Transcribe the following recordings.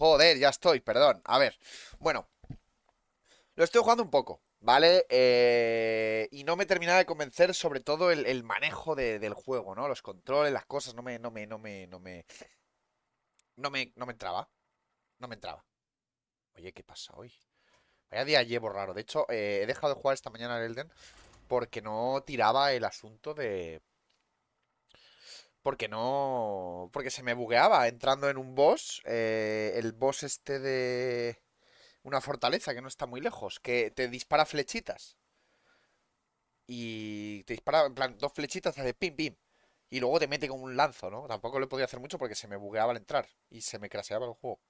Joder, ya estoy, perdón. A ver, bueno. Lo estoy jugando un poco, ¿vale? Eh, y no me terminaba de convencer sobre todo el, manejo del juego, ¿no? Los controles, las cosas, no me, no me, no me, no me... No me, no me entraba. No me entraba. Oye, ¿qué pasa hoy? Vaya día llevo raro. De hecho, eh, he dejado de jugar esta mañana el Elden porque no tiraba el asunto de porque no. Porque se me bugueaba entrando en un boss. Eh, el boss este de. Una fortaleza que no está muy lejos. Que te dispara flechitas. Y te dispara, en plan, dos flechitas, hace pim, pim. Y luego te mete con un lanzo, ¿no? Tampoco le podía hacer mucho porque se me bugueaba al entrar. Y se me craseaba el juego.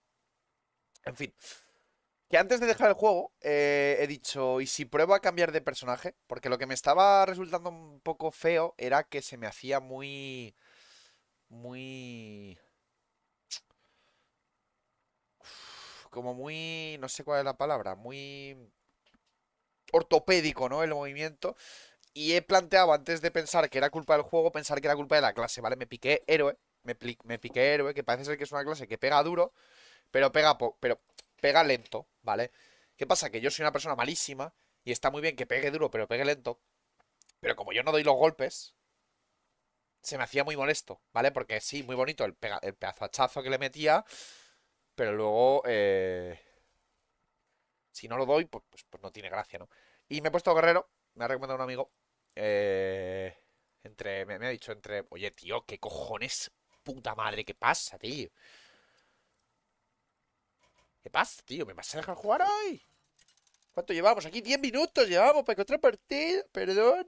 En fin. Que antes de dejar el juego, eh, he dicho, ¿y si pruebo a cambiar de personaje? Porque lo que me estaba resultando un poco feo era que se me hacía muy muy... como muy... No sé cuál es la palabra. Muy ortopédico, ¿no? El movimiento. Y he planteado, antes de pensar que era culpa del juego, pensar que era culpa de la clase, ¿vale? Me piqué héroe. Me, piqué héroe, que parece ser que es una clase que pega duro, pero pega, pero pega lento, ¿vale? ¿Qué pasa? Que yo soy una persona malísima y está muy bien que pegue duro, pero pegue lento. Pero como yo no doy los golpes, se me hacía muy molesto, ¿vale? Porque sí, muy bonito el, pedazo hachazo que le metía, pero luego, eh, si no lo doy, pues, pues, pues, no tiene gracia, ¿no? Y me he puesto guerrero, me ha recomendado un amigo, eh, entre, me, ha dicho entre, oye, tío, ¿qué cojones, puta madre, qué pasa, tío? ¿Qué pasa, tío? ¿Me vas a dejar jugar hoy? ¿Cuánto llevamos aquí? 10 minutos llevamos para que otra partida, perdón.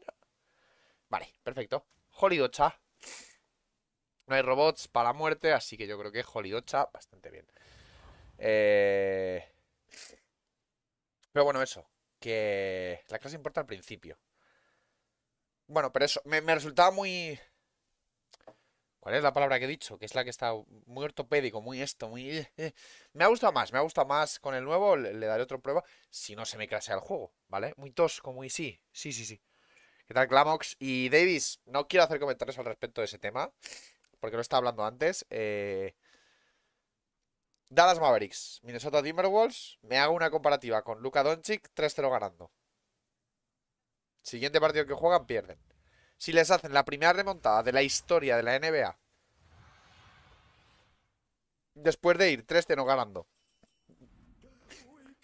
Vale, perfecto. Jolidocha No hay robots para la muerte, así que yo creo que Jolidocha, bastante bien. Eh... Pero bueno, eso. Que la clase importa al principio. Bueno, pero eso. Me, resultaba muy. ¿Cuál es la palabra que he dicho? Que es la que está muy ortopédico, muy esto, muy. Eh, eh. Me ha gustado más, me ha gustado más con el nuevo. Le, daré otra prueba. Si no se me crasea el juego, ¿vale? Muy tosco, muy sí. Sí, sí, sí. ¿Qué tal, Y Davis, no quiero hacer comentarios al respecto de ese tema, porque lo estaba hablando antes. Eh, Dallas Mavericks, Minnesota Timberwolves, me hago una comparativa con Luka Doncic, 3-0 ganando. Siguiente partido que juegan, pierden. Si les hacen la primera remontada de la historia de la NBA, después de ir 3-0 ganando,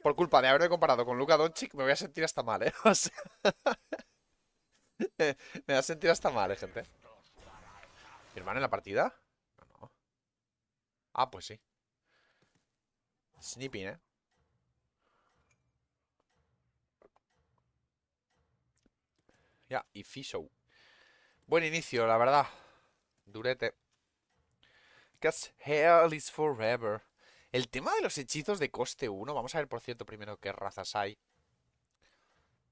por culpa de haberme comparado con Luka Doncic, me voy a sentir hasta mal, ¿eh? Me da sentido hasta mal, eh, gente. ¿Mi hermano en la partida? No, no. Ah, pues sí. Snipping, ¿eh? Ya, y Fishow. Buen inicio, la verdad. Durete. Cause hell is forever. El tema de los hechizos de coste 1. Vamos a ver, por cierto, primero qué razas hay.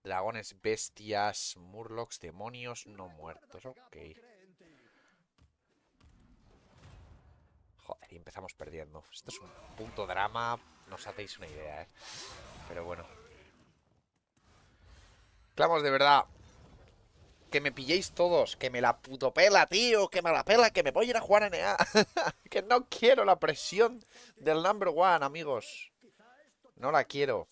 Dragones, bestias, murlocs, demonios no muertos. Ok. Joder, y empezamos perdiendo. Esto es un punto drama. No os hacéis una idea, ¿eh? Pero bueno. Clamos, de verdad. Que me pilléis todos. Que me la puto pela, tío. Que me la pela. Que me voy a ir a jugar a NA. que no quiero la presión del number one, amigos. No la quiero.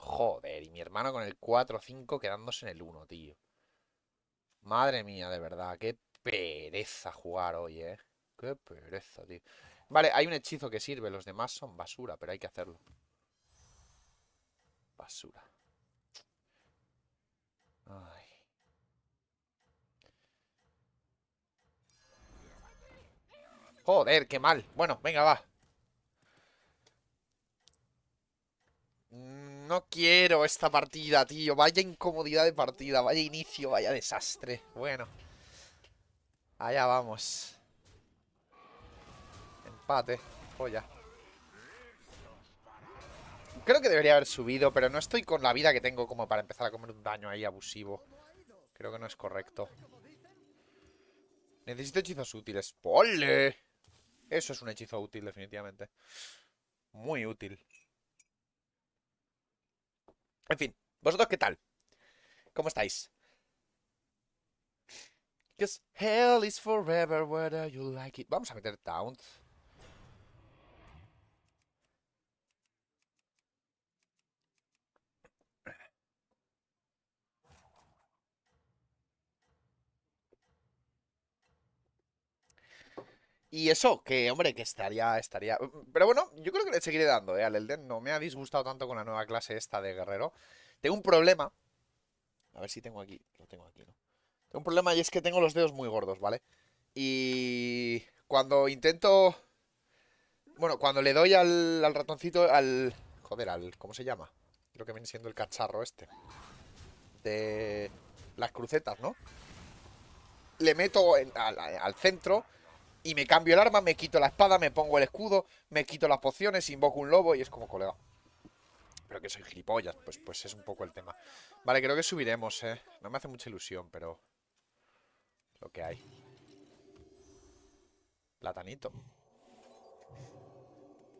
Joder, y mi hermano con el 4-5 quedándose en el 1, tío. Madre mía, de verdad, qué pereza jugar hoy, eh. Qué pereza, tío. Vale, hay un hechizo que sirve, los demás son basura, pero hay que hacerlo. Basura. Joder, qué mal. Bueno, venga, va. No quiero esta partida, tío. Vaya incomodidad de partida, vaya inicio, vaya desastre. Bueno. Allá vamos. Empate. Joya. Creo que debería haber subido, pero no estoy con la vida que tengo como para empezar a comer un daño ahí abusivo. Creo que no es correcto. Necesito hechizos útiles. ¡Pole! Eso es un hechizo útil, definitivamente. Muy útil. En fin, ¿vosotros qué tal? ¿Cómo estáis? Because hell is forever whether you like it. Vamos a meter down... Y eso, que hombre, que estaría, estaría. Mm, pero bueno, yo creo que le seguiré dando, ¿eh? Al Elden no me ha disgustado tanto con la nueva clase esta de guerrero. Tengo un problema. A ver si tengo aquí. Lo tengo aquí, ¿no? Tengo un problema y es que tengo los dedos muy gordos, ¿vale? Y cuando intento. Bueno, cuando le doy al, al ratoncito, al. Joder, al. ¿Cómo se llama? Creo que viene siendo el cacharro este. De. Las crucetas, ¿no? Le meto al centro y me cambio el arma, me quito la espada, me pongo el escudo, me quito las pociones, invoco un lobo y es como colega. Pero que soy gilipollas, pues, pues es un poco el tema. Vale, creo que subiremos, ¿eh? No me hace mucha ilusión, pero... Lo que hay. Platanito.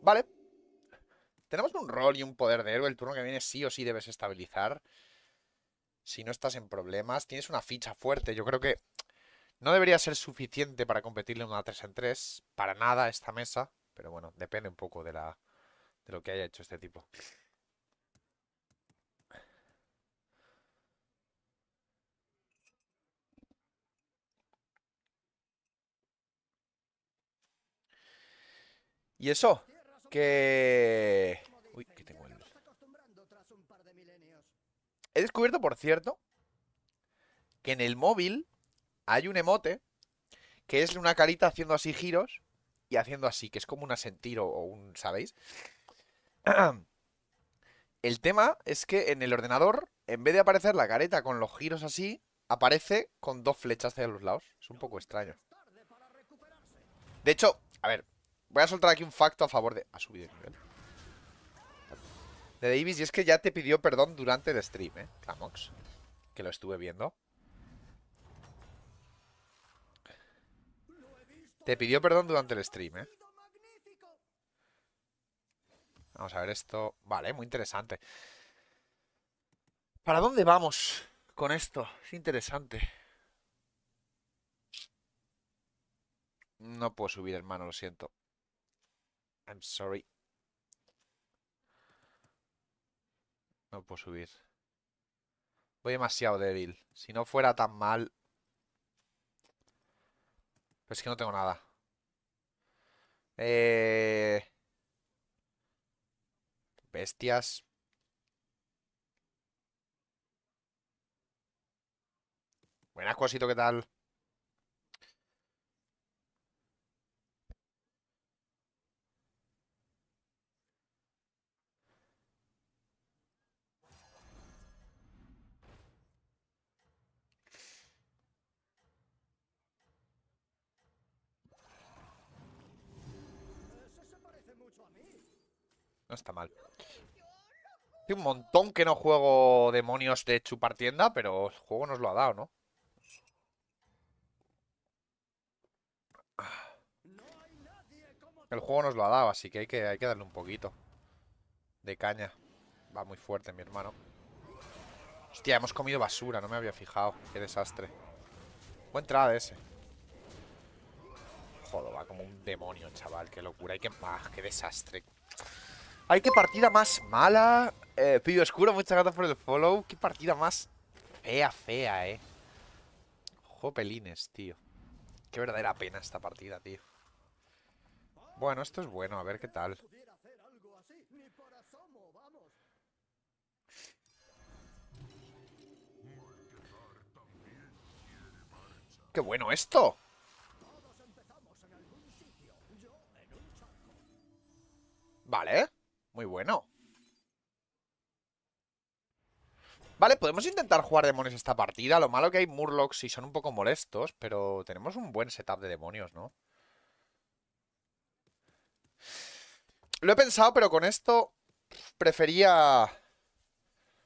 Vale. Tenemos un rol y un poder de héroe. El turno que viene sí o sí debes estabilizar. Si no estás en problemas. Tienes una ficha fuerte. Yo creo que no debería ser suficiente para competirle una 3 en 3, para nada esta mesa, pero bueno, depende un poco de, la, de lo que haya hecho este tipo. Y eso, que... Uy, que tengo el... He descubierto, por cierto, que en el móvil hay un emote que es una carita haciendo así giros y haciendo así, que es como un asentir o, un, ¿sabéis? El tema es que en el ordenador, en vez de aparecer la careta con los giros así, aparece con dos flechas hacia los lados. Es un poco extraño. De hecho, a ver, voy a soltar aquí un facto a favor de... Ha subido el De Davis, y es que ya te pidió perdón durante el stream, ¿eh? Clamox. Que lo estuve viendo. Te pidió perdón durante el stream, ¿eh? Vamos a ver esto. Vale, muy interesante. ¿Para dónde vamos con esto? Es interesante. No puedo subir, hermano, lo siento. I'm sorry. No puedo subir. Voy demasiado débil. Si no fuera tan mal, es que no tengo nada. Eh... Bestias. Buenas, cosito, ¿qué tal? No está mal. Hay un montón que no juego demonios de chupar tienda, pero el juego nos lo ha dado, ¿no? El juego nos lo ha dado, así que hay que, hay que darle un poquito de caña. Va muy fuerte, mi hermano. Hostia, hemos comido basura, no me había fijado. Qué desastre. Buen entrada ese. Joder, va como un demonio, chaval. Qué locura. y que... Ah, qué desastre! Ay, qué partida más mala. Eh, Pillo Oscuro, muchas gracias por el follow. Qué partida más fea, fea, eh. Jopelines, tío. Qué verdadera pena esta partida, tío. Bueno, esto es bueno, a ver qué tal. ¡Qué bueno esto! Vale. Muy bueno. Vale, podemos intentar jugar demonios esta partida. Lo malo que hay Murlocs y son un poco molestos, pero tenemos un buen setup de demonios, ¿no? Lo he pensado, pero con esto prefería...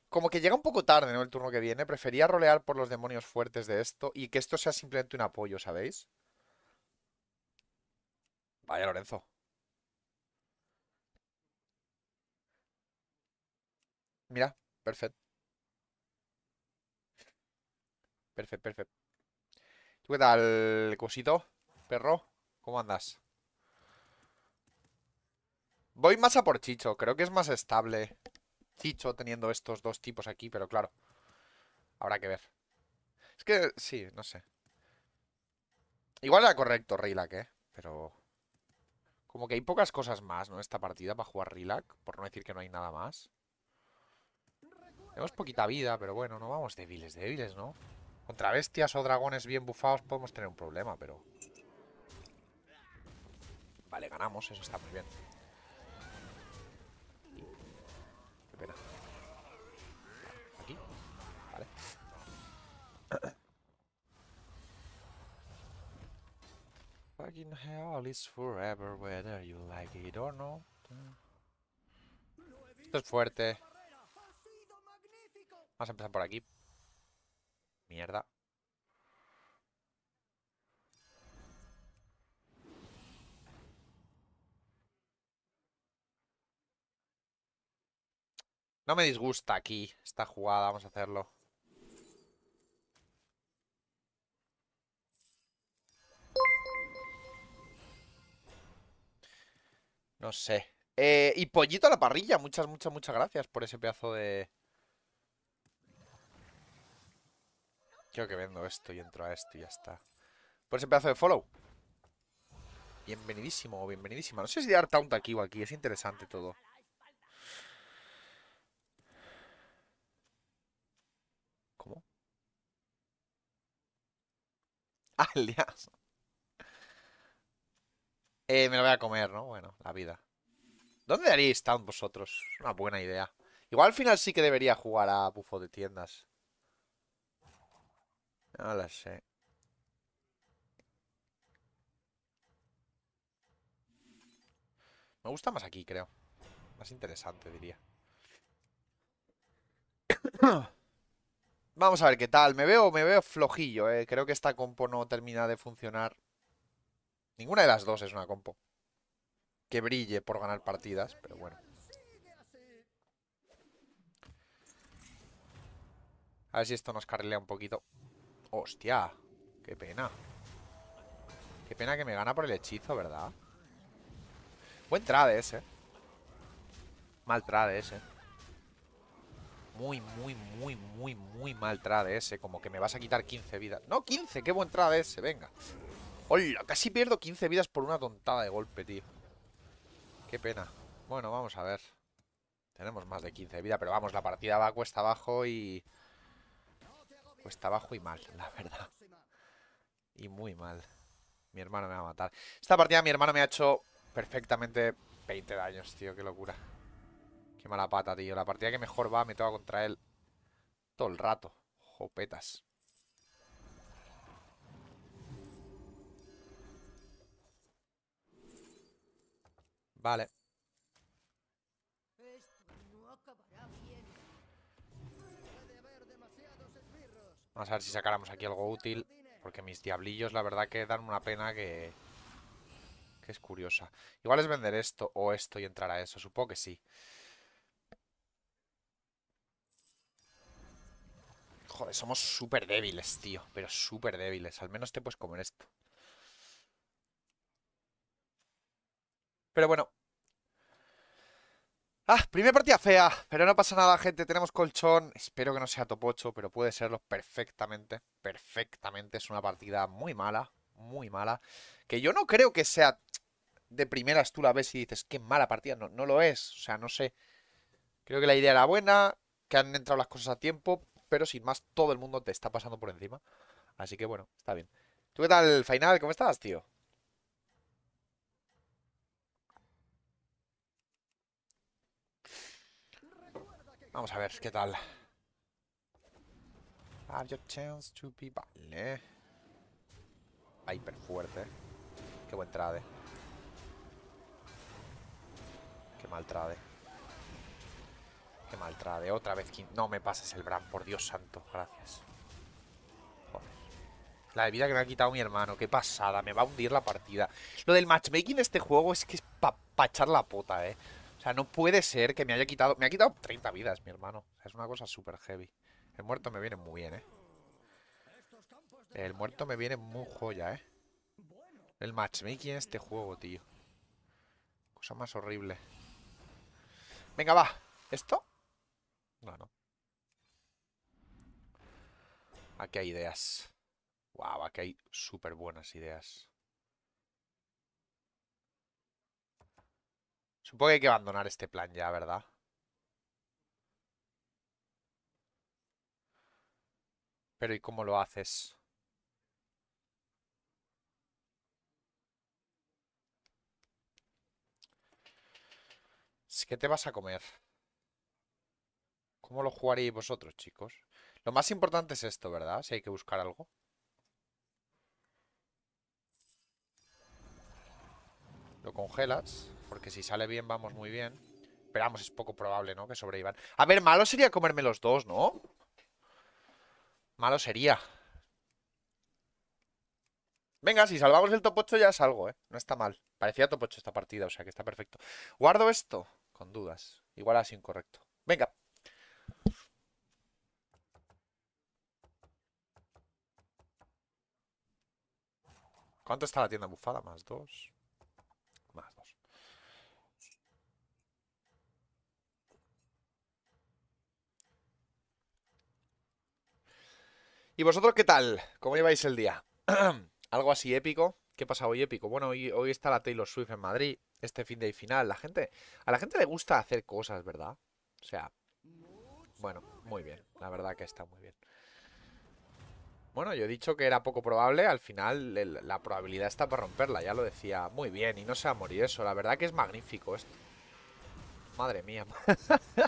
Como que llega un poco tarde, ¿no? El turno que viene. Prefería rolear por los demonios fuertes de esto y que esto sea simplemente un apoyo, ¿sabéis? Vaya, Lorenzo. Mira, perfecto. Perfecto, perfecto. ¿Tú qué tal, cosito? Perro, ¿cómo andas? Voy más a por Chicho, creo que es más estable Chicho teniendo estos dos tipos aquí, pero claro Habrá que ver Es que, sí, no sé Igual era correcto Rilak, eh Pero... Como que hay pocas cosas más, ¿no? Esta partida para jugar Rilak Por no decir que no hay nada más tenemos poquita vida, pero bueno, no vamos débiles, débiles, ¿no? Contra bestias o dragones bien bufados podemos tener un problema, pero... Vale, ganamos, eso está muy bien. Qué pena. Aquí. Vale. forever, you like it or Esto es fuerte. Vamos a empezar por aquí. Mierda. No me disgusta aquí esta jugada, vamos a hacerlo. No sé. Eh, y pollito a la parrilla, muchas, muchas, muchas gracias por ese pedazo de... Creo que vendo esto y entro a esto y ya está. Por ese pedazo de follow. Bienvenidísimo o bienvenidísima. No sé si dar taunt aquí o aquí. Es interesante todo. ¿Cómo? Alias. Eh, me lo voy a comer, ¿no? Bueno, la vida. ¿Dónde daríais taunt vosotros? Una buena idea. Igual al final sí que debería jugar a bufo de tiendas. No ah, la sé. Me gusta más aquí, creo. Más interesante, diría. Vamos a ver qué tal. Me veo, me veo flojillo, eh. Creo que esta compo no termina de funcionar. Ninguna de las dos es una compo. Que brille por ganar partidas, pero bueno. A ver si esto nos carrilea un poquito. Hostia, qué pena Qué pena que me gana por el hechizo, ¿verdad? Buen trade ese Mal trade ese Muy, muy, muy, muy, muy mal trade ese Como que me vas a quitar 15 vidas No, 15, qué buen trade ese, venga Hola, casi pierdo 15 vidas por una tontada de golpe, tío Qué pena Bueno, vamos a ver Tenemos más de 15 vidas, pero vamos, la partida va cuesta abajo y... Pues está abajo y mal, la verdad. Y muy mal. Mi hermano me va a matar. Esta partida mi hermano me ha hecho perfectamente 20 daños, tío. Qué locura. Qué mala pata, tío. La partida que mejor va me toca contra él todo el rato. Jopetas. Vale. Vamos a ver si sacáramos aquí algo útil. Porque mis diablillos, la verdad que dan una pena que... Que es curiosa. Igual es vender esto o esto y entrar a eso. Supongo que sí. Joder, somos súper débiles, tío. Pero súper débiles. Al menos te puedes comer esto. Pero bueno, Ah, primera partida fea, pero no pasa nada, gente. Tenemos colchón. Espero que no sea topocho, pero puede serlo perfectamente. Perfectamente. Es una partida muy mala, muy mala. Que yo no creo que sea de primeras tú la ves y dices, qué mala partida. No, no lo es. O sea, no sé. Creo que la idea era buena, que han entrado las cosas a tiempo, pero sin más, todo el mundo te está pasando por encima. Así que bueno, está bien. ¿Tú qué tal, final? ¿Cómo estás, tío? Vamos a ver qué tal. your chance to be... Vale. Hyper fuerte. Qué buen trade. Qué mal trade. Qué mal trade. Otra vez... No me pases el Bram, por Dios santo. Gracias. Joder. La vida que me ha quitado mi hermano. Qué pasada. Me va a hundir la partida. Lo del matchmaking de este juego es que es para pa echar la puta, eh sea, no puede ser que me haya quitado... Me ha quitado 30 vidas, mi hermano. O sea, es una cosa súper heavy. El muerto me viene muy bien, ¿eh? El muerto me viene muy joya, ¿eh? El matchmaking en este juego, tío. Cosa más horrible. Venga, va. ¿Esto? No, no. Aquí hay ideas. Wow, aquí hay súper buenas ideas. Supongo que hay que abandonar este plan ya, ¿verdad? Pero ¿y cómo lo haces? ¿Qué te vas a comer? ¿Cómo lo jugaréis vosotros, chicos? Lo más importante es esto, ¿verdad? Si hay que buscar algo. Lo congelas. Porque si sale bien, vamos muy bien. Pero vamos, es poco probable, ¿no? Que sobrevivan. A ver, malo sería comerme los dos, ¿no? Malo sería. Venga, si salvamos el topocho ya salgo, ¿eh? No está mal. Parecía topocho esta partida, o sea que está perfecto. Guardo esto con dudas. Igual así incorrecto. Venga. ¿Cuánto está la tienda bufada? Más dos. ¿Y vosotros qué tal? ¿Cómo lleváis el día? ¿Algo así épico? ¿Qué pasa hoy épico? Bueno, hoy, hoy está la Taylor Swift en Madrid, este fin de final. La gente, a la gente le gusta hacer cosas, ¿verdad? O sea, bueno, muy bien. La verdad que está muy bien. Bueno, yo he dicho que era poco probable, al final la probabilidad está para romperla, ya lo decía muy bien, y no se va a morir eso, la verdad que es magnífico esto. Madre mía.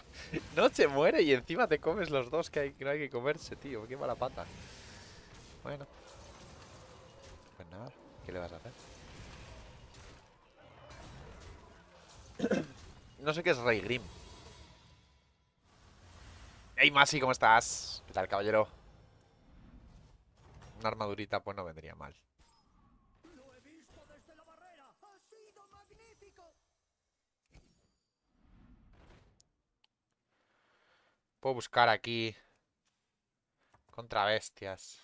no se muere y encima te comes los dos que, hay, que no hay que comerse, tío. Qué mala pata. Bueno. Pues nada, ¿qué le vas a hacer? no sé qué es Rey Grim. Hey Masi, ¿cómo estás? ¿Qué tal, caballero? Una armadurita pues no vendría mal. Puedo buscar aquí. Contra bestias.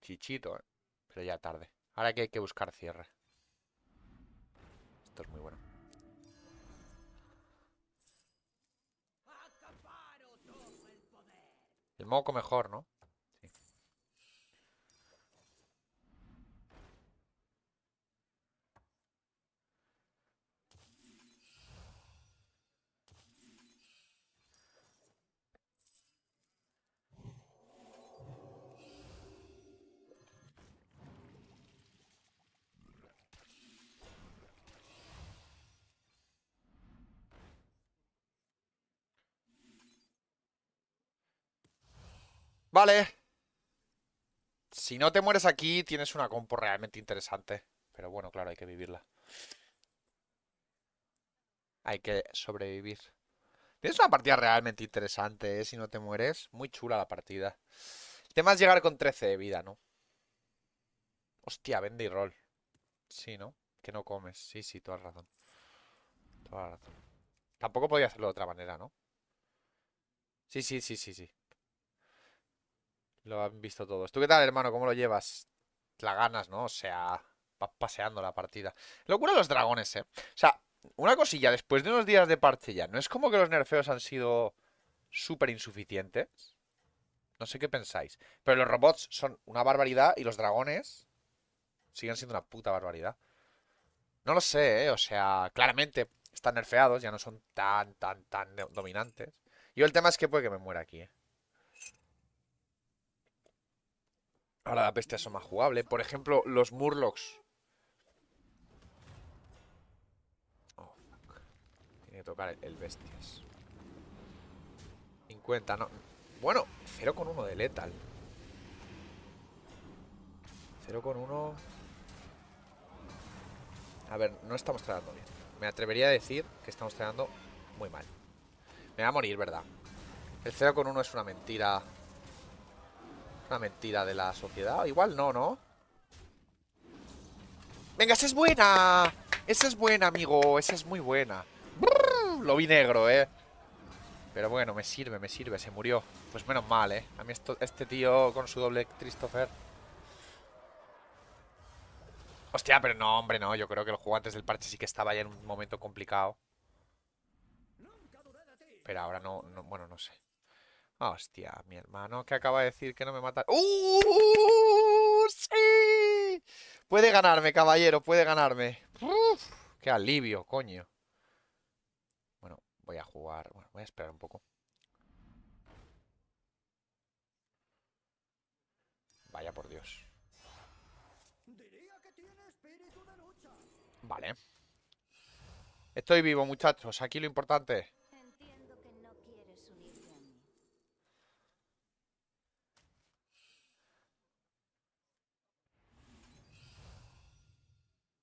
Chichito, eh. Pero ya tarde. Ahora que hay que buscar cierre. Esto es muy bueno. El moco mejor, ¿no? Vale. Si no te mueres aquí, tienes una compo realmente interesante. Pero bueno, claro, hay que vivirla. Hay que sobrevivir. Tienes una partida realmente interesante, ¿eh? Si no te mueres. Muy chula la partida. El tema es llegar con 13 de vida, ¿no? Hostia, vende y roll. Sí, ¿no? Que no comes. Sí, sí, toda razón. Toda razón. Tampoco podía hacerlo de otra manera, ¿no? Sí, sí, sí, sí, sí. Lo han visto todos. ¿Tú qué tal, hermano? ¿Cómo lo llevas? La ganas, ¿no? O sea, va paseando la partida. Locura los dragones, ¿eh? O sea, una cosilla, después de unos días de parte ya, ¿no es como que los nerfeos han sido súper insuficientes? No sé qué pensáis. Pero los robots son una barbaridad y los dragones siguen siendo una puta barbaridad. No lo sé, ¿eh? O sea, claramente están nerfeados, ya no son tan, tan, tan dominantes. Yo el tema es que puede que me muera aquí, ¿eh? Ahora las bestias son más jugables. Por ejemplo, los Murlocs. Oh, fuck. Tiene que tocar el, bestias. 50, no. Bueno, 0,1 de letal. 0,1... A ver, no estamos tratando bien. Me atrevería a decir que estamos tratando muy mal. Me va a morir, ¿verdad? El 0,1 es una mentira una mentira de la sociedad. Igual no, ¿no? ¡Venga, esa es buena! Esa es buena, amigo. Esa es muy buena. lo vi negro, ¿eh? Pero bueno, me sirve, me sirve. Se murió. Pues menos mal, ¿eh? A mí esto, este tío con su doble Christopher... Hostia, pero no, hombre, no. Yo creo que el juego antes del parche sí que estaba ya en un momento complicado. Pero ahora no bueno, no sé. Hostia, mi hermano que acaba de decir que no me mata. ¡Uh! ¡Sí! Puede ganarme, caballero, puede ganarme. ¡Qué alivio, coño! Bueno, voy a jugar. Bueno, voy a esperar un poco. Vaya por Dios. Vale. Estoy vivo, muchachos. Aquí lo importante.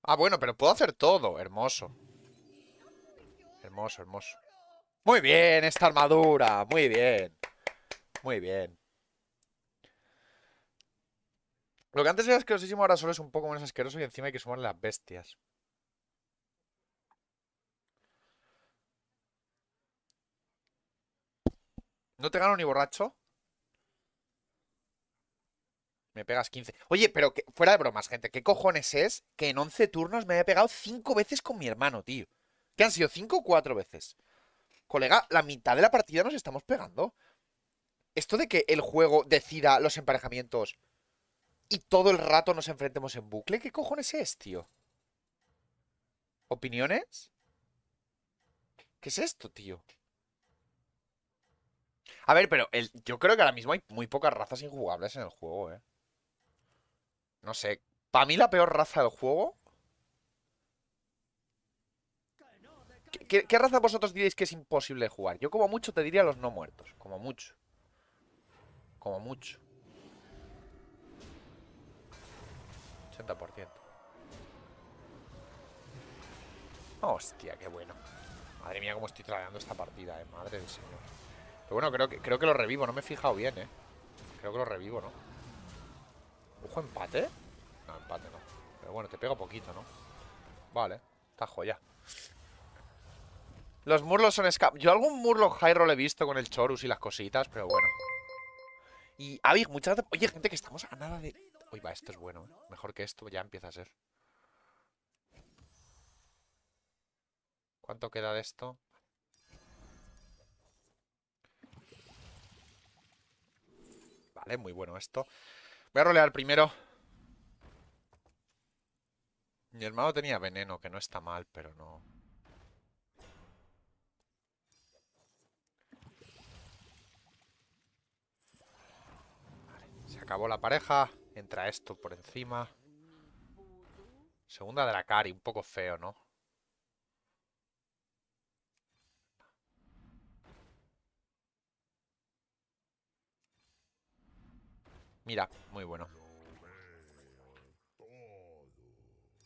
Ah, bueno, pero puedo hacer todo. Hermoso. Hermoso, hermoso. Muy bien, esta armadura. Muy bien. Muy bien. Lo que antes era asquerosísimo, ahora solo es un poco menos asqueroso y encima hay que sumarle las bestias. ¿No te gano ni borracho? Me pegas 15. Oye, pero fuera de bromas, gente, ¿qué cojones es que en 11 turnos me haya pegado 5 veces con mi hermano, tío? ¿Qué han sido? ¿5 o 4 veces? Colega, la mitad de la partida nos estamos pegando. Esto de que el juego decida los emparejamientos y todo el rato nos enfrentemos en bucle, ¿qué cojones es, tío? ¿Opiniones? ¿Qué es esto, tío? A ver, pero yo creo que ahora mismo hay muy pocas razas injugables en el juego, eh. No sé. Para mí la peor raza del juego... ¿Qué, raza vosotros diréis que es imposible jugar? Yo como mucho te diría los no muertos. Como mucho. Como mucho. 80%. Hostia, qué bueno. Madre mía, cómo estoy tragando esta partida, eh. Madre del señor. Pero bueno, creo que, creo que lo revivo. No me he fijado bien, eh. Creo que lo revivo, ¿no? Ojo, empate. No, empate no. Pero bueno, te pego poquito, ¿no? Vale, está joya. Los murlos son escap... Yo algún murlo high roll he visto con el Chorus y las cositas, pero bueno. Y, Avi, muchas Oye, gente, que estamos a nada de... Uy, va, esto es bueno, ¿eh? Mejor que esto ya empieza a ser. ¿Cuánto queda de esto? Vale, muy bueno esto. Voy a rolear primero. Mi hermano tenía veneno, que no está mal, pero no... se acabó la pareja. Entra esto por encima. Segunda Dracari, un poco feo, ¿no? Mira, muy bueno.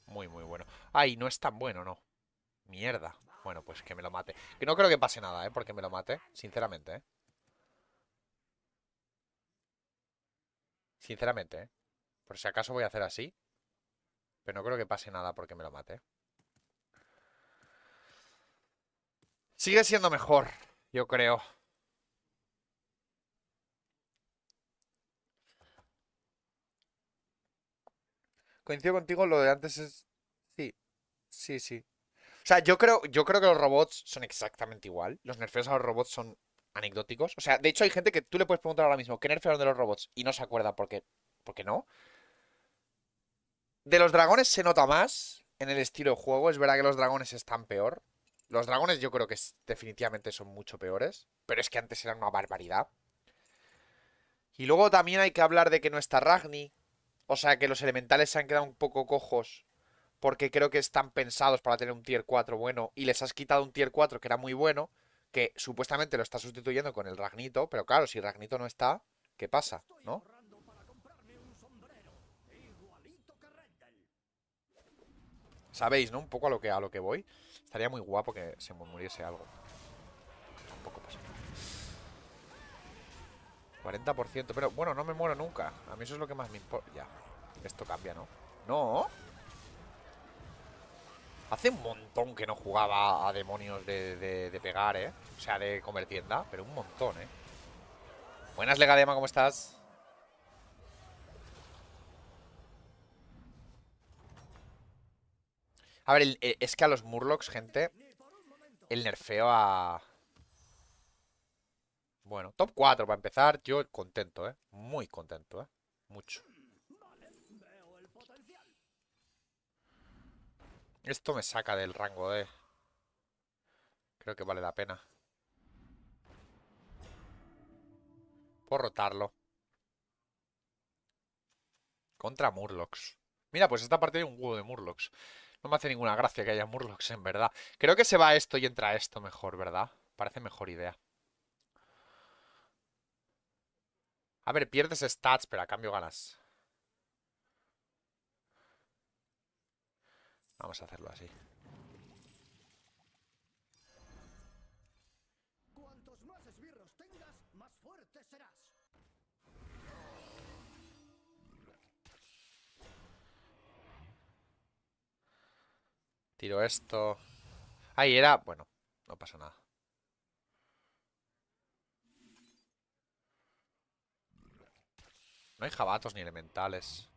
Muy, muy bueno. Ay, no es tan bueno, no. Mierda. Bueno, pues que me lo mate. Que no creo que pase nada, ¿eh? Porque me lo mate, sinceramente, ¿eh? Sinceramente, ¿eh? Por si acaso voy a hacer así. Pero no creo que pase nada porque me lo mate. Sigue siendo mejor, yo creo. coincido contigo, lo de antes es. Sí. Sí, sí. O sea, yo creo, yo creo que los robots son exactamente igual. Los nerfeos a los robots son anecdóticos. O sea, de hecho hay gente que tú le puedes preguntar ahora mismo, ¿qué nerfearon de los robots? Y no se acuerda por qué no. De los dragones se nota más en el estilo de juego. Es verdad que los dragones están peor. Los dragones yo creo que definitivamente son mucho peores. Pero es que antes eran una barbaridad. Y luego también hay que hablar de que no está Ragni, o sea que los elementales se han quedado un poco cojos porque creo que están pensados para tener un tier 4 bueno y les has quitado un tier 4 que era muy bueno, que supuestamente lo está sustituyendo con el Ragnito, pero claro, si Ragnito no está, ¿qué pasa? ¿No? E Sabéis, ¿no? Un poco a lo que, a lo que voy. Estaría muy guapo que se muriese algo. 40%, pero bueno, no me muero nunca. A mí eso es lo que más me importa. Ya, esto cambia, ¿no? No. Hace un montón que no jugaba a demonios de, pegar, ¿eh? O sea, de comer tienda, pero un montón, ¿eh? Buenas, Legadema, ¿cómo estás? A ver, eh, es que a los Murlocs, gente, el nerfeo a, bueno, top 4 para empezar. Yo contento, ¿eh? Muy contento, ¿eh? Mucho. Esto me saca del rango de... Creo que vale la pena. Por rotarlo. Contra Murlocs. Mira, pues esta parte hay un huevo de Murlocs. No me hace ninguna gracia que haya Murlocs, en verdad. Creo que se va esto y entra esto mejor, ¿verdad? Parece mejor idea. A ver, pierdes stats, pero a cambio ganas. Vamos a hacerlo así. Cuantos más más fuerte Tiro esto. Ahí era... Bueno, no pasa nada. No hay jabatos ni elementales.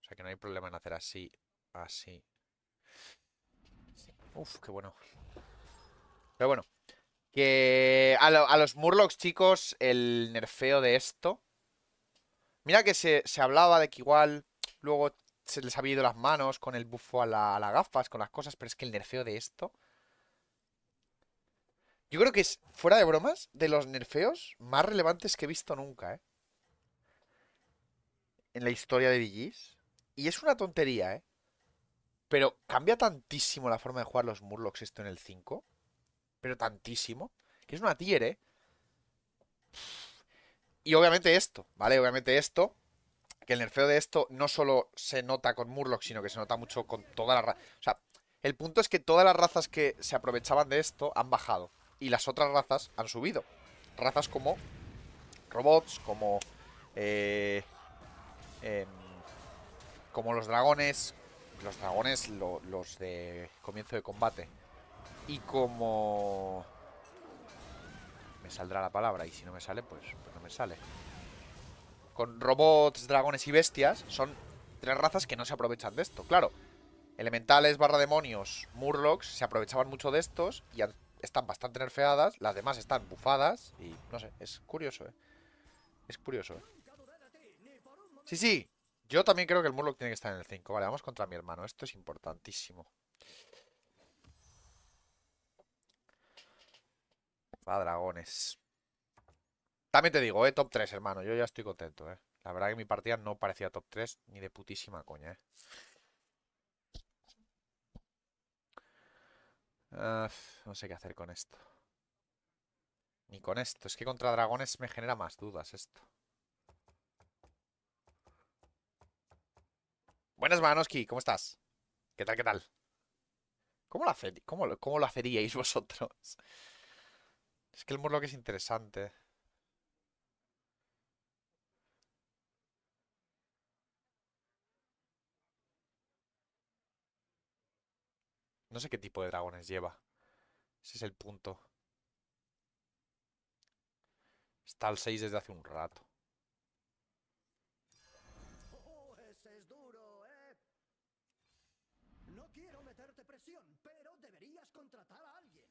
O sea que no hay problema en hacer así. Así. Uf, qué bueno. Pero bueno. Que a, los Murlocs, chicos, el nerfeo de esto. Mira que se, hablaba de que igual luego se les había ido las manos con el bufo a, a las gafas, con las cosas, pero es que el nerfeo de esto. Yo creo que es, fuera de bromas, de los nerfeos más relevantes que he visto nunca, ¿eh? en la historia de VGs. Y es una tontería, ¿eh? Pero cambia tantísimo la forma de jugar los Murlocs esto en el 5. Pero tantísimo. Que es una tier, ¿eh? Y obviamente esto, ¿vale? Obviamente esto. Que el nerfeo de esto no solo se nota con Murlocs, sino que se nota mucho con toda la raza. O sea, el punto es que todas las razas que se aprovechaban de esto han bajado. Y las otras razas han subido. Razas como robots, como... Eh, Em, como los dragones, los dragones, los de comienzo de combate. Y como... Me saldrá la palabra y si no me sale, pues, pues, no me sale. Con robots, dragones y bestias son tres razas que no se aprovechan de esto. Claro, elementales barra demonios, murlocs, se aprovechaban mucho de estos y están bastante nerfeadas. Las demás están bufadas y no sé, es curioso, ¿eh? Es curioso, ¿eh? Sí, sí. Yo también creo que el Murloc tiene que estar en el 5. Vale, vamos contra mi hermano. Esto es importantísimo. Va, dragones. También te digo, eh, top 3, hermano. Yo ya estoy contento, eh. La verdad que mi partida no parecía top 3 ni de putísima coña, eh. Ah, no sé qué hacer con esto. Ni con esto. Es que contra dragones me genera más dudas esto. Buenas Manoski, ¿cómo estás? ¿Qué tal, qué tal? ¿Cómo lo, cómo haceríais vosotros? Es que el Murloc es interesante. No sé qué tipo de dragones lleva. Ese es el punto. Está al 6 desde hace un rato. tratar a alguien.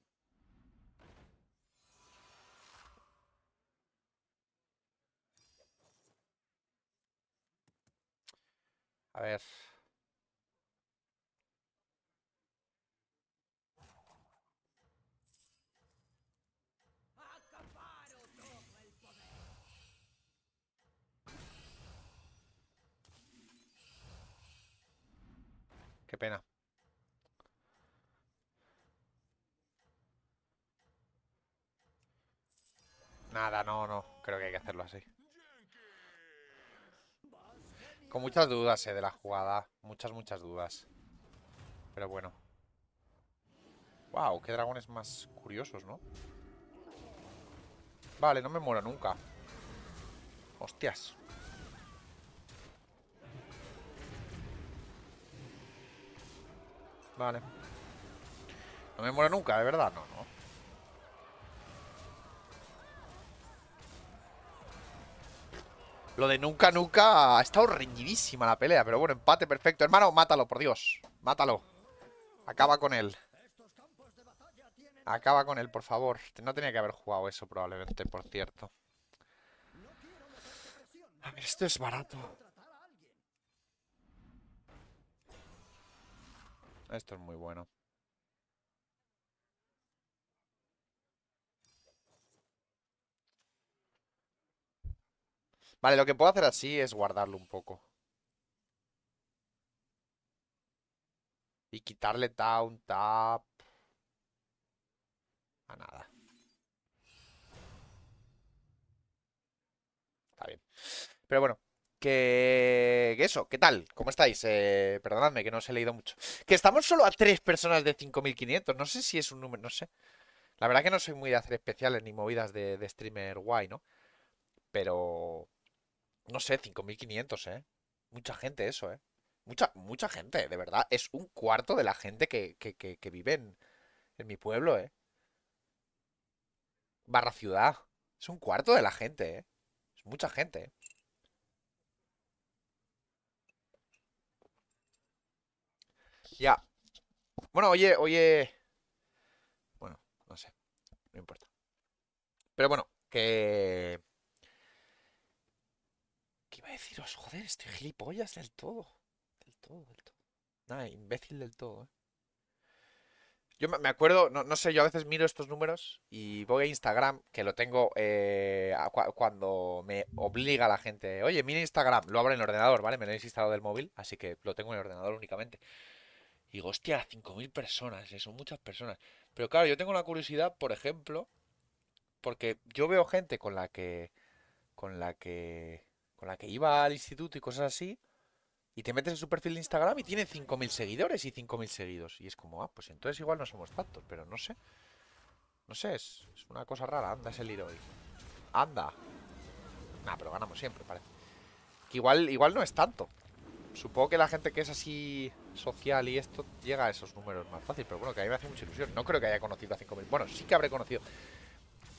A ver. Qué pena. Nada, no, no. Creo que hay que hacerlo así. Con muchas dudas, eh, de la jugada. Muchas, muchas dudas. Pero bueno. Wow, qué dragones más curiosos, ¿no? Vale, no me muero nunca. Hostias. Vale. No me muero nunca, de verdad, no, no. Lo de nunca, nunca. Ha estado reñidísima la pelea, pero bueno, empate perfecto. Hermano, mátalo, por Dios. Mátalo. Acaba con él. Acaba con él, por favor. No tenía que haber jugado eso, probablemente, por cierto. A ver, esto es barato. Esto es muy bueno. Vale, lo que puedo hacer así es guardarlo un poco. Y quitarle down, tap. A nada. Está bien. Pero bueno, que, eso, ¿qué tal? ¿Cómo estáis? Eh, perdonadme que no os he leído mucho. Que estamos solo a tres personas de 5.500. No sé si es un número, no sé. La verdad que no soy muy de hacer especiales ni movidas de streamer guay, ¿no? Pero no sé, 5.500, ¿eh? Mucha gente eso, ¿eh? Mucha, mucha gente, de verdad. Es un cuarto de la gente que, que, vive en, mi pueblo, ¿eh? Barra ciudad. Es un cuarto de la gente, ¿eh? Es mucha gente, ¿eh? Ya. Bueno, oye, oye. Bueno, no sé. No importa. Pero bueno, que iba a deciros, joder, estoy gilipollas del todo. Del todo, del todo. Nada, imbécil del todo, ¿eh? Yo me acuerdo, no, sé, yo a veces miro estos números y voy a Instagram, que lo tengo eh, cuando me obliga la gente. Oye, mira Instagram, lo abro en el ordenador, ¿vale? Me lo he instalado del móvil, así que lo tengo en el ordenador únicamente. Y digo, hostia, 5.000 personas, eh, son muchas personas. Pero claro, yo tengo una curiosidad, por ejemplo, porque yo veo gente con la que. con la que con la que iba al instituto y cosas así, y te metes en su perfil de Instagram y tiene 5.000 seguidores y 5.000 seguidos. Y es como, ah, pues entonces igual no somos tantos, pero no sé. No sé, es, una cosa rara. Anda, ese el hoy. Anda. Nah, pero ganamos siempre, parece. Que igual, igual no es tanto. Supongo que la gente que es así social y esto llega a esos números más fácil, pero bueno, que a mí me hace mucha ilusión. No creo que haya conocido a 5.000. Bueno, sí que habré conocido.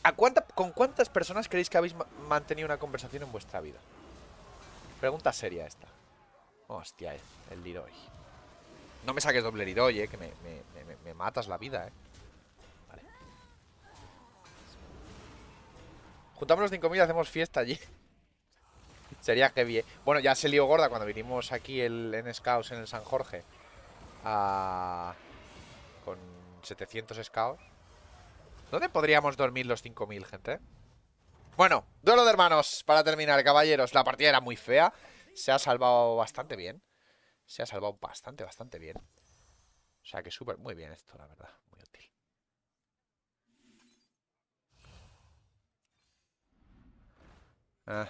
¿A ¿Con cuántas personas creéis que habéis mantenido una conversación en vuestra vida? Pregunta seria esta. Hostia, eh, el Lidoy No me saques doble Lidoy, eh, que me, matas la vida, eh. Vale. Juntamos los 5.000 y hacemos fiesta allí. Sería que bien eh. Bueno, ya se lió gorda cuando vinimos aquí el, en Scouts en el San Jorge. Con 700 Scouts. ¿Dónde podríamos dormir los 5.000, gente? Bueno, duelo de hermanos para terminar, caballeros. La partida era muy fea. Se ha salvado bastante bien. Se ha salvado bastante, bastante bien. O sea que súper, muy bien esto, la verdad. Muy útil. Ah.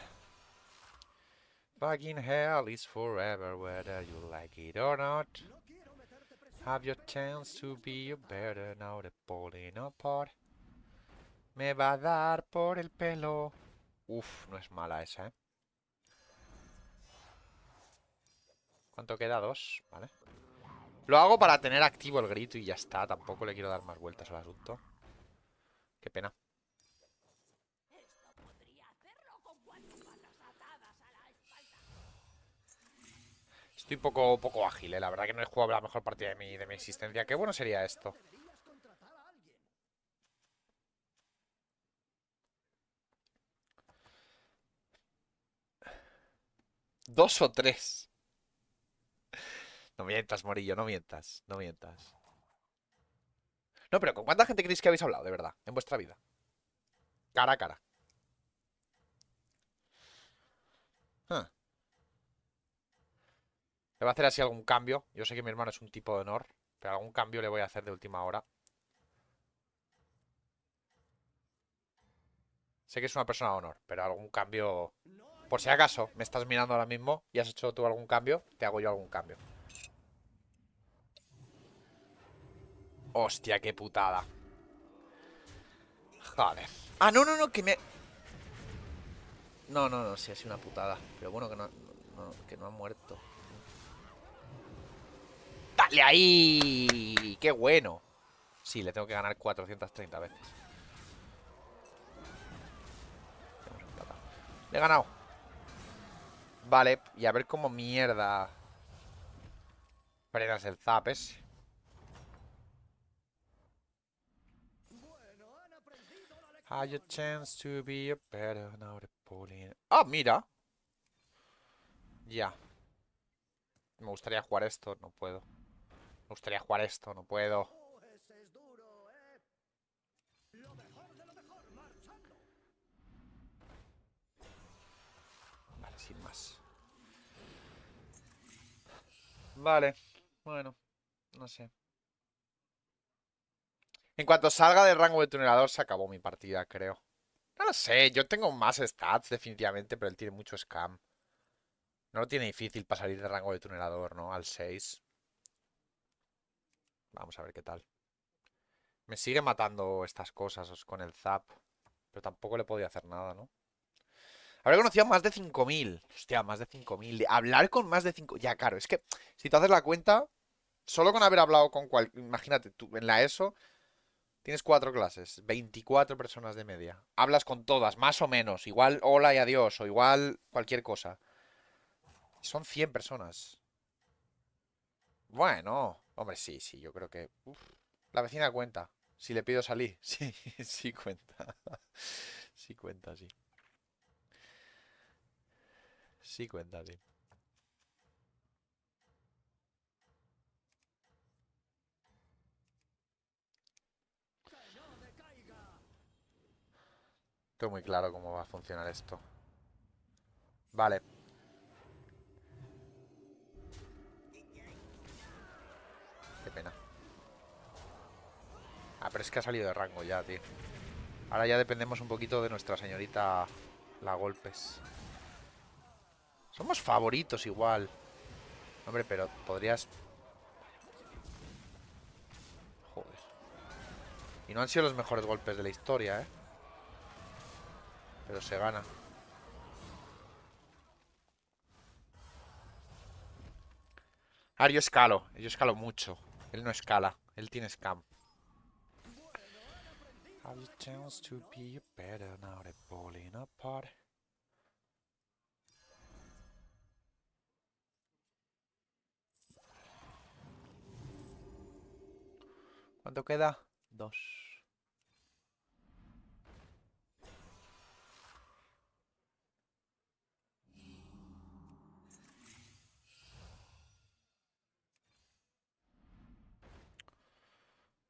Back in hell is forever, whether you like it or not. Have your chance to be a better now, the pulling apart. Me va a dar por el pelo. Uf, no es mala esa, ¿eh? ¿Cuánto queda? Dos, ¿vale? Lo hago para tener activo el grito y ya está. Tampoco le quiero dar más vueltas al asunto. Qué pena. Estoy poco, poco ágil, ¿eh? La verdad que no he jugado la mejor partida de de mi existencia. Qué bueno sería esto. dos o tres. No mientas, Morillo, no mientas, no mientas. No, pero ¿con cuánta gente creéis que habéis hablado, de verdad, en vuestra vida? Cara a cara. Le voy a hacer así algún cambio. Yo sé que mi hermano es un tipo de honor, pero algún cambio le voy a hacer de última hora. Sé que es una persona de honor, pero algún cambio... Por si acaso me estás mirando ahora mismo y has hecho tú algún cambio, te hago yo algún cambio. Hostia, qué putada. Joder. Ah, no, no, no, que me... No, no, no, sí, ha sido una putada. Pero bueno, que no, que no ha muerto. ¡Dale ahí! ¡Qué bueno! Sí, le tengo que ganar 430 veces. Le he ganado. Vale, y a ver cómo mierda frenas el zap ese. a chance to be a better Ah, mira. Ya. Me gustaría jugar esto, no puedo. Me gustaría jugar esto, no puedo. Vale, bueno, no sé. En cuanto salga del rango de tunelador, se acabó mi partida, creo. No lo sé, yo tengo más stats, definitivamente, pero él tiene mucho scam. No lo tiene difícil para salir del rango de tunelador, ¿no? Al 6. Vamos a ver qué tal. Me sigue matando estas cosas con el zap. Pero tampoco le podía hacer nada, ¿no? Habré conocido más de 5.000. Hostia, más de 5.000. Hablar con más de 5... Ya, claro, es que si te haces la cuenta, solo con haber hablado con cual... Imagínate, tú en la ESO tienes cuatro clases, 24 personas de media. Hablas con todas, más o menos. Igual hola y adiós, o igual cualquier cosa. Son 100 personas. Bueno, hombre, sí, sí, yo creo que... la vecina cuenta. Si le pido salir, sí, sí cuenta. Sí cuenta, sí. Sí cuenta, tío. Estoy muy claro cómo va a funcionar esto. Vale. Qué pena. Ah, pero es que ha salido de rango ya, tío. Ahora ya dependemos un poquito de nuestra señorita la golpes. Somos favoritos igual. Hombre, pero podrías... Joder. Y no han sido los mejores golpes de la historia, ¿eh? Pero se gana. Ahora yo escalo. Yo escalo mucho. Él no escala. Él tiene scam. to be better now ¿Cuánto queda? Dos.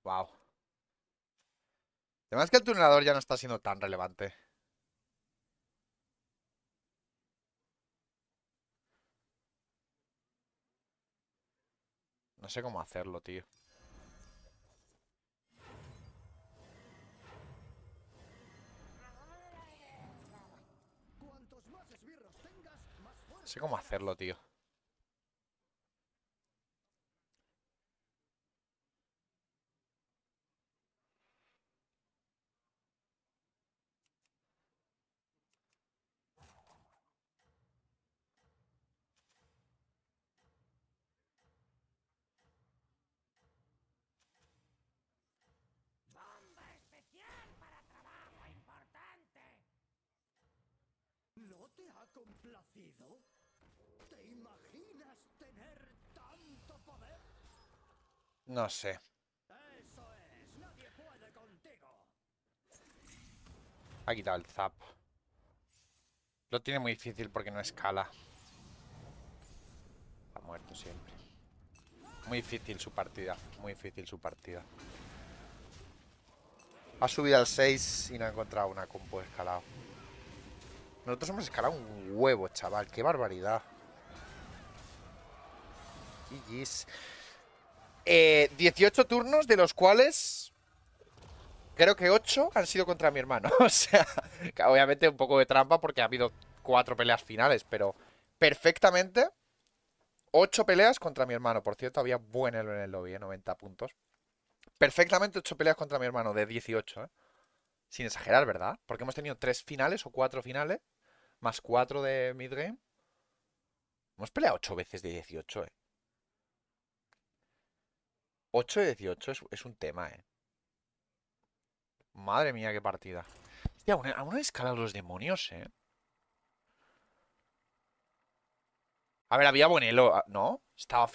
Wow. Además que el tunelador ya no está siendo tan relevante. No sé cómo hacerlo, tío. ¿Cómo hacerlo, tío? ¡Bomba especial para trabajo importante! ¿No te ha complacido? No sé. Ha quitado el zap. Lo tiene muy difícil porque no escala. Está muerto siempre. Muy difícil su partida. Muy difícil su partida. Ha subido al 6 y no ha encontrado una compu escalado. Nosotros hemos escalado un huevo, chaval. ¡Qué barbaridad! GG's eh, 18 turnos, de los cuales creo que 8 han sido contra mi hermano. o sea, obviamente un poco de trampa porque ha habido 4 peleas finales, pero perfectamente 8 peleas contra mi hermano. Por cierto, había buen elo en el lobby, 90 eh, puntos. Perfectamente 8 peleas contra mi hermano, de 18, ¿eh? Sin exagerar, ¿verdad? Porque hemos tenido 3 finales o 4 finales, más 4 de midgame Hemos peleado 8 veces de 18, ¿eh? 8 de 18 es, un tema, eh. Madre mía, qué partida. Hostia, aún, aún escalado los demonios, eh. A ver, había Bonelo, ah, ¿no? Estaba